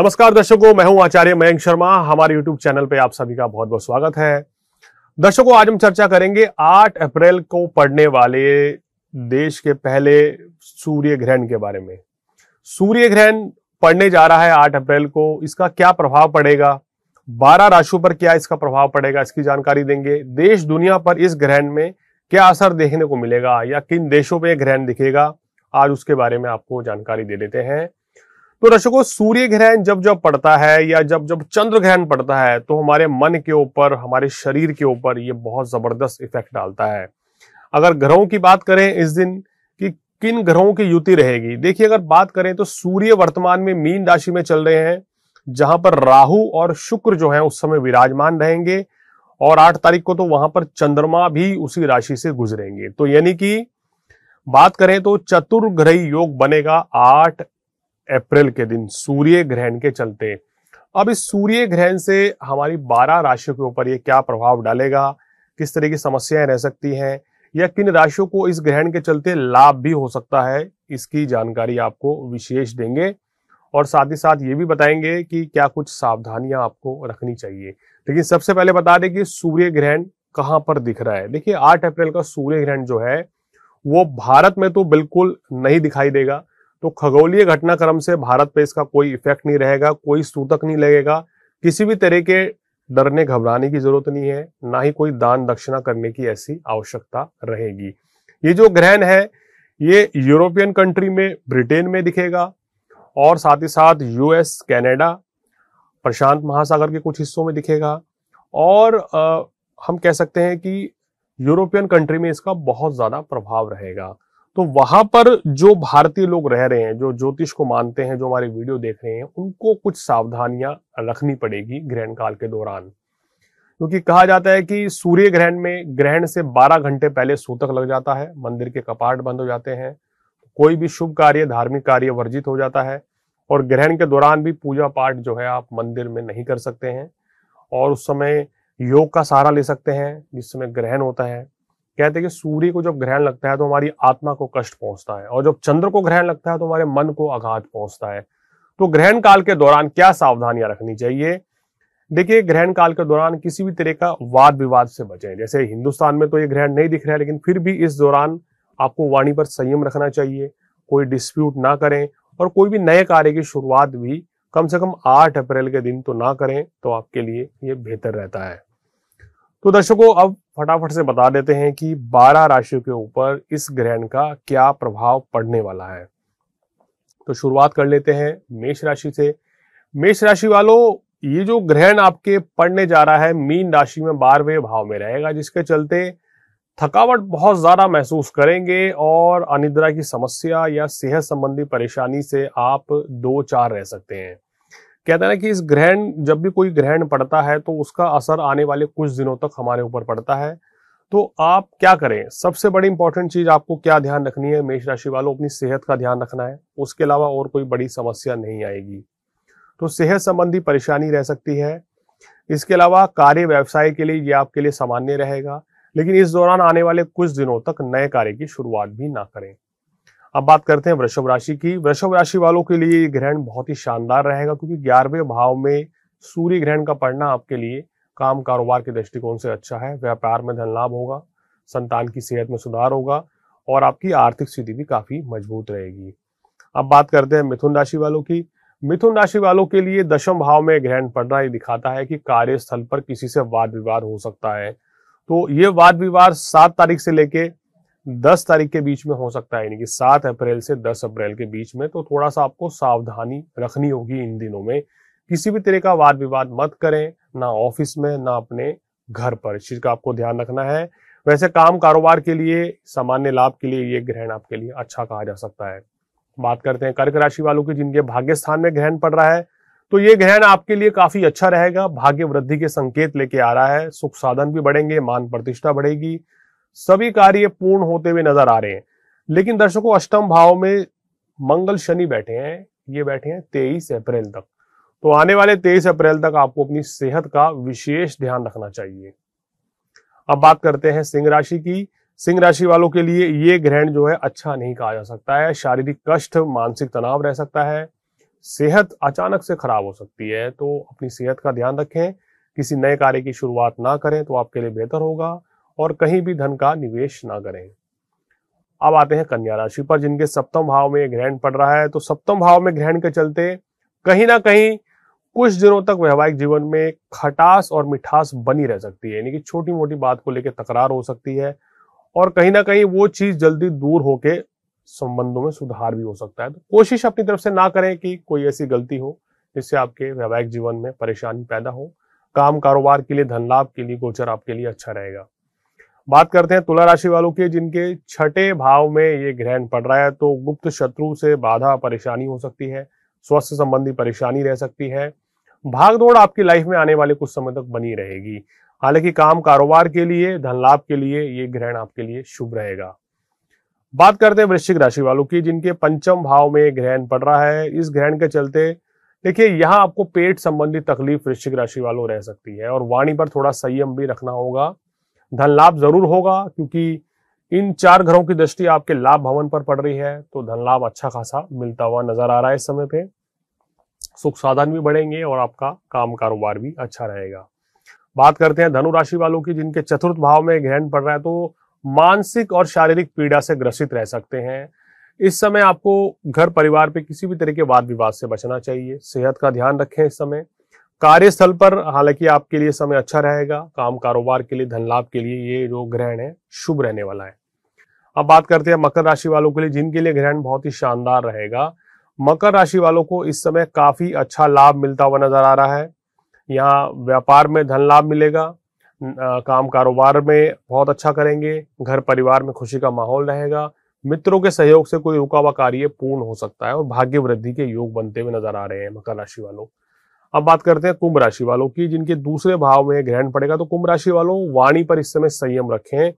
नमस्कार दर्शकों मैं हूं आचार्य मयंक शर्मा हमारे YouTube चैनल पे आप सभी का बहुत बहुत स्वागत है दर्शकों आज हम चर्चा करेंगे 8 अप्रैल को पड़ने वाले देश के पहले सूर्य ग्रहण के बारे में सूर्य ग्रहण पड़ने जा रहा है 8 अप्रैल को इसका क्या प्रभाव पड़ेगा बारह राशियों पर क्या इसका प्रभाव पड़ेगा इसकी जानकारी देंगे देश दुनिया पर इस ग्रहण में क्या असर देखने को मिलेगा या किन देशों पर ग्रहण दिखेगा आज उसके बारे में आपको जानकारी दे देते हैं तो दर्शकों सूर्य ग्रहण जब जब पड़ता है या जब जब चंद्र ग्रहण पड़ता है तो हमारे मन के ऊपर हमारे शरीर के ऊपर ये बहुत जबरदस्त इफेक्ट डालता है अगर ग्रहों की बात करें इस दिन कि किन ग्रहों की युति रहेगी देखिए अगर बात करें तो सूर्य वर्तमान में मीन राशि में चल रहे हैं जहां पर राहु और शुक्र जो है उस समय विराजमान रहेंगे और आठ तारीख को तो वहां पर चंद्रमा भी उसी राशि से गुजरेंगे तो यानी कि बात करें तो चतुर्ग्रही योग बनेगा आठ अप्रैल के दिन सूर्य ग्रहण के चलते अब इस सूर्य ग्रहण से हमारी 12 राशियों के ऊपर ये क्या प्रभाव डालेगा किस तरह की समस्याएं रह सकती हैं या किन राशियों को इस ग्रहण के चलते लाभ भी हो सकता है इसकी जानकारी आपको विशेष देंगे और साथ ही साथ ये भी बताएंगे कि क्या कुछ सावधानियां आपको रखनी चाहिए लेकिन सबसे पहले बता दें कि सूर्य ग्रहण कहाँ पर दिख रहा है देखिए आठ अप्रैल का सूर्य ग्रहण जो है वो भारत में तो बिल्कुल नहीं दिखाई देगा तो खगोलीय घटनाक्रम से भारत पे इसका कोई इफेक्ट नहीं रहेगा कोई सूतक नहीं लगेगा किसी भी तरह के डरने घबराने की जरूरत नहीं है ना ही कोई दान दक्षिणा करने की ऐसी आवश्यकता रहेगी ये जो ग्रहण है ये यूरोपियन कंट्री में ब्रिटेन में दिखेगा और साथ ही साथ यूएस कैनेडा प्रशांत महासागर के कुछ हिस्सों में दिखेगा और आ, हम कह सकते हैं कि यूरोपियन कंट्री में इसका बहुत ज़्यादा प्रभाव रहेगा तो वहां पर जो भारतीय लोग रह रहे हैं जो ज्योतिष को मानते हैं जो हमारी वीडियो देख रहे हैं उनको कुछ सावधानियां रखनी पड़ेगी ग्रहण काल के दौरान क्योंकि कहा जाता है कि सूर्य ग्रहण में ग्रहण से 12 घंटे पहले सूतक लग जाता है मंदिर के कपाट बंद हो जाते हैं कोई भी शुभ कार्य धार्मिक कार्य वर्जित हो जाता है और ग्रहण के दौरान भी पूजा पाठ जो है आप मंदिर में नहीं कर सकते हैं और उस समय योग का सहारा ले सकते हैं जिस समय ग्रहण होता है कहते हैं कि सूर्य को जब ग्रहण लगता है तो हमारी आत्मा को कष्ट पहुंचता है और जब चंद्र को ग्रहण लगता है तो हमारे मन को आघात पहुंचता है तो ग्रहण काल के दौरान क्या सावधानियां रखनी चाहिए देखिए ग्रहण काल के दौरान किसी भी तरह का वाद विवाद से बचें जैसे हिंदुस्तान में तो ये ग्रहण नहीं दिख रहा है लेकिन फिर भी इस दौरान आपको वाणी पर संयम रखना चाहिए कोई डिस्प्यूट ना करें और कोई भी नए कार्य की शुरुआत भी कम से कम आठ अप्रैल के दिन तो ना करें तो आपके लिए ये बेहतर रहता है तो दर्शकों अब फटाफट से बता देते हैं कि 12 राशियों के ऊपर इस ग्रहण का क्या प्रभाव पड़ने वाला है तो शुरुआत कर लेते हैं मेष राशि से मेष राशि वालों ये जो ग्रहण आपके पड़ने जा रहा है मीन राशि में बारहवें भाव में रहेगा जिसके चलते थकावट बहुत ज़्यादा महसूस करेंगे और अनिद्रा की समस्या या सेहत संबंधी परेशानी से आप दो चार रह सकते हैं कहते हैं कि इस ग्रहण जब भी कोई ग्रहण पड़ता है तो उसका असर आने वाले कुछ दिनों तक हमारे ऊपर पड़ता है तो आप क्या करें सबसे बड़ी इंपॉर्टेंट चीज आपको क्या ध्यान रखनी है मेष राशि वालों अपनी सेहत का ध्यान रखना है उसके अलावा और कोई बड़ी समस्या नहीं आएगी तो सेहत संबंधी परेशानी रह सकती है इसके अलावा कार्य व्यवसाय के लिए ये आपके लिए सामान्य रहेगा लेकिन इस दौरान आने वाले कुछ दिनों तक नए कार्य की शुरुआत भी ना करें अब बात करते हैं वृषभ राशि की वृषभ राशि वालों के लिए ग्रहण बहुत ही शानदार रहेगा क्योंकि ग्यारहवें भाव में सूर्य ग्रहण का पड़ना आपके लिए काम कारोबार के दृष्टिकोण से अच्छा है व्यापार में धन लाभ होगा संतान की सेहत में सुधार होगा और आपकी आर्थिक स्थिति भी काफी मजबूत रहेगी अब बात करते हैं मिथुन राशि वालों की मिथुन राशि वालों के लिए दशम भाव में ग्रहण पड़ना ये दिखाता है कि कार्यस्थल पर किसी से वाद विवाद हो सकता है तो ये वाद विवाद सात तारीख से लेके दस तारीख के बीच में हो सकता है यानी कि सात अप्रैल से दस अप्रैल के बीच में तो थोड़ा सा आपको सावधानी रखनी होगी इन दिनों में किसी भी तरह का वाद विवाद मत करें ना ऑफिस में ना अपने घर पर इस चीज का आपको ध्यान रखना है वैसे काम कारोबार के लिए सामान्य लाभ के लिए ये ग्रहण आपके लिए अच्छा कहा जा सकता है बात करते हैं कर्क राशि वालों की जिनके भाग्य स्थान में ग्रहण पड़ रहा है तो ये ग्रहण आपके लिए काफी अच्छा रहेगा भाग्य वृद्धि के संकेत लेके आ रहा है सुख साधन भी बढ़ेंगे मान प्रतिष्ठा बढ़ेगी सभी कार्य पूर्ण होते हुए नजर आ रहे हैं लेकिन दर्शकों अष्टम भाव में मंगल शनि बैठे हैं ये बैठे हैं तेईस अप्रैल तक तो आने वाले तेईस अप्रैल तक आपको अपनी सेहत का विशेष ध्यान रखना चाहिए अब बात करते हैं सिंह राशि की सिंह राशि वालों के लिए ये ग्रहण जो है अच्छा नहीं कहा जा सकता है शारीरिक कष्ट मानसिक तनाव रह सकता है सेहत अचानक से खराब हो सकती है तो अपनी सेहत का ध्यान रखें किसी नए कार्य की शुरुआत ना करें तो आपके लिए बेहतर होगा और कहीं भी धन का निवेश ना करें अब आते हैं कन्या राशि पर जिनके सप्तम भाव में ग्रहण पड़ रहा है तो सप्तम भाव में ग्रहण के चलते कहीं ना कहीं कुछ दिनों तक वैवाहिक जीवन में खटास और मिठास बनी रह सकती है यानी कि छोटी मोटी बात को लेकर तकरार हो सकती है और कहीं ना कहीं वो चीज जल्दी दूर होके संबंधों में सुधार भी हो सकता है तो कोशिश अपनी तरफ से ना करें कि कोई ऐसी गलती हो जिससे आपके वैवाहिक जीवन में परेशानी पैदा हो काम कारोबार के लिए धन लाभ के लिए गोचर आपके लिए अच्छा रहेगा बात करते हैं तुला राशि वालों के जिनके छठे भाव में ये ग्रहण पड़ रहा है तो गुप्त शत्रु से बाधा परेशानी हो सकती है स्वास्थ्य संबंधी परेशानी रह सकती है भागदौड़ आपकी लाइफ में आने वाले कुछ समय तक बनी रहेगी हालांकि काम कारोबार के लिए धन लाभ के लिए ये ग्रहण आपके लिए शुभ रहेगा बात करते हैं वृश्चिक राशि वालों की जिनके पंचम भाव में ग्रहण पड़ रहा है इस ग्रहण के चलते देखिए यहाँ आपको पेट संबंधी तकलीफ वृश्चिक राशि वालों रह सकती है और वाणी पर थोड़ा संयम भी रखना होगा धन लाभ जरूर होगा क्योंकि इन चार घरों की दृष्टि आपके लाभ भवन पर पड़ रही है तो धन लाभ अच्छा खासा मिलता हुआ नजर आ रहा है इस समय पे सुख साधन भी बढ़ेंगे और आपका काम कारोबार भी अच्छा रहेगा बात करते हैं धनु राशि वालों की जिनके चतुर्थ भाव में ग्रहण पड़ रहा है तो मानसिक और शारीरिक पीड़ा से ग्रसित रह सकते हैं इस समय आपको घर परिवार पे किसी भी तरह के वाद विवाद से बचना चाहिए सेहत का ध्यान रखें इस समय कार्यस्थल पर हालांकि आपके लिए समय अच्छा रहेगा काम कारोबार के लिए धन लाभ के लिए ये जो ग्रहण है शुभ रहने वाला है अब बात करते हैं मकर राशि वालों के लिए जिनके लिए ग्रहण बहुत ही शानदार रहेगा मकर राशि वालों को इस समय काफी अच्छा लाभ मिलता हुआ नजर आ रहा है यहाँ व्यापार में धन लाभ मिलेगा काम कारोबार में बहुत अच्छा करेंगे घर परिवार में खुशी का माहौल रहेगा मित्रों के सहयोग से कोई रुका हुआ कार्य पूर्ण हो सकता है और भाग्य वृद्धि के योग बनते हुए नजर आ रहे हैं मकर राशि वालों अब बात करते हैं कुंभ राशि वालों की जिनके दूसरे भाव में ग्रहण पड़ेगा तो कुंभ राशि वालों वाणी पर इस समय संयम रखें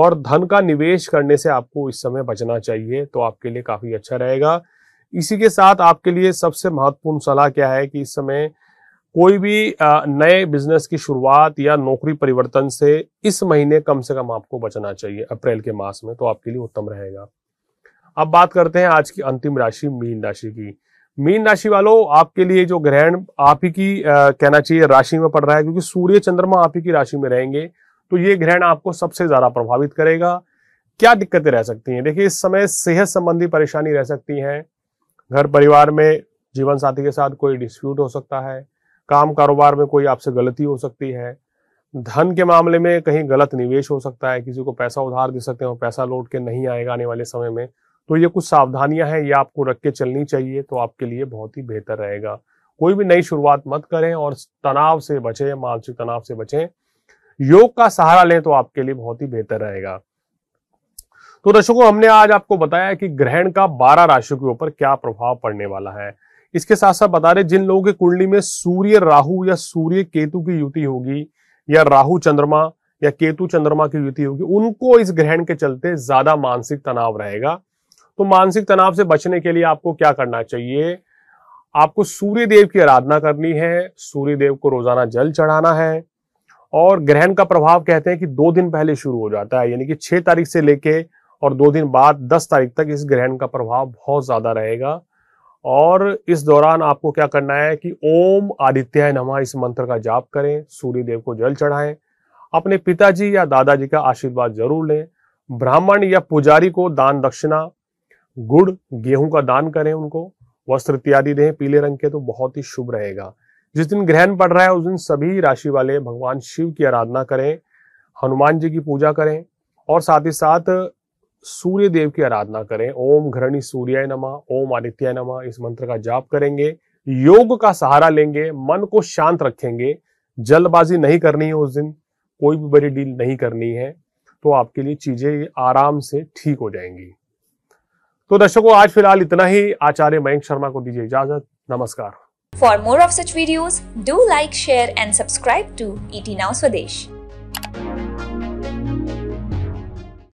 और धन का निवेश करने से आपको इस समय बचना चाहिए तो आपके लिए काफी अच्छा रहेगा इसी के साथ आपके लिए सबसे महत्वपूर्ण सलाह क्या है कि इस समय कोई भी नए बिजनेस की शुरुआत या नौकरी परिवर्तन से इस महीने कम से कम आपको बचना चाहिए अप्रैल के मास में तो आपके लिए उत्तम रहेगा अब बात करते हैं आज की अंतिम राशि मीन राशि की मीन राशि वालों आपके लिए जो ग्रहण आप ही की आ, कहना चाहिए राशि में पड़ रहा है क्योंकि सूर्य चंद्रमा आप ही की राशि में रहेंगे तो ये ग्रहण आपको सबसे ज्यादा प्रभावित करेगा क्या दिक्कतें रह सकती हैं देखिए इस समय सेहत संबंधी परेशानी रह सकती हैं घर परिवार में जीवन साथी के साथ कोई डिस्प्यूट हो सकता है काम कारोबार में कोई आपसे गलती हो सकती है धन के मामले में कहीं गलत निवेश हो सकता है किसी को पैसा उधार दे सकते हो पैसा लौट के नहीं आएगा आने वाले समय में तो ये कुछ सावधानियां हैं ये आपको रख के चलनी चाहिए तो आपके लिए बहुत ही बेहतर रहेगा कोई भी नई शुरुआत मत करें और तनाव से बचें मानसिक तनाव से बचें योग का सहारा लें तो आपके लिए बहुत ही बेहतर रहेगा तो दर्शकों हमने आज आपको बताया कि ग्रहण का बारह राशियों के ऊपर क्या प्रभाव पड़ने वाला है इसके साथ साथ बता रहे जिन लोगों की कुंडली में सूर्य राहु या सूर्य केतु की युति होगी या राहु चंद्रमा या केतु चंद्रमा की युति होगी उनको इस ग्रहण के चलते ज्यादा मानसिक तनाव रहेगा तो मानसिक तनाव से बचने के लिए आपको क्या करना चाहिए आपको सूर्य देव की आराधना करनी है सूर्य देव को रोजाना जल चढ़ाना है और ग्रहण का प्रभाव कहते हैं कि दो दिन पहले शुरू हो जाता है यानी कि छह तारीख से लेके और दो दिन बाद दस तारीख तक इस ग्रहण का प्रभाव बहुत ज्यादा रहेगा और इस दौरान आपको क्या करना है कि ओम आदित्य नमः इस मंत्र का जाप करें सूर्य देव को जल चढ़ाएं अपने पिताजी या दादाजी का आशीर्वाद जरूर लें ब्राह्मण या पुजारी को दान दक्षिणा गुड़ गेहूं का दान करें उनको वस्त्र इत्यादि दें पीले रंग के तो बहुत ही शुभ रहेगा जिस दिन ग्रहण पड़ रहा है उस दिन सभी राशि वाले भगवान शिव की आराधना करें हनुमान जी की पूजा करें और साथ ही साथ सूर्य देव की आराधना करें ओम घृणी सूर्याय नमा ओम आदित्याय नमा इस मंत्र का जाप करेंगे योग का सहारा लेंगे मन को शांत रखेंगे जल्दबाजी नहीं करनी है उस दिन कोई भी बड़ी डील नहीं करनी है तो आपके लिए चीजें आराम से ठीक हो जाएंगी तो दर्शकों आज फिलहाल इतना ही आचार्य मयंक शर्मा को दीजिए इजाजत नमस्कार for more of such videos do like share and subscribe to ET now स्वदेश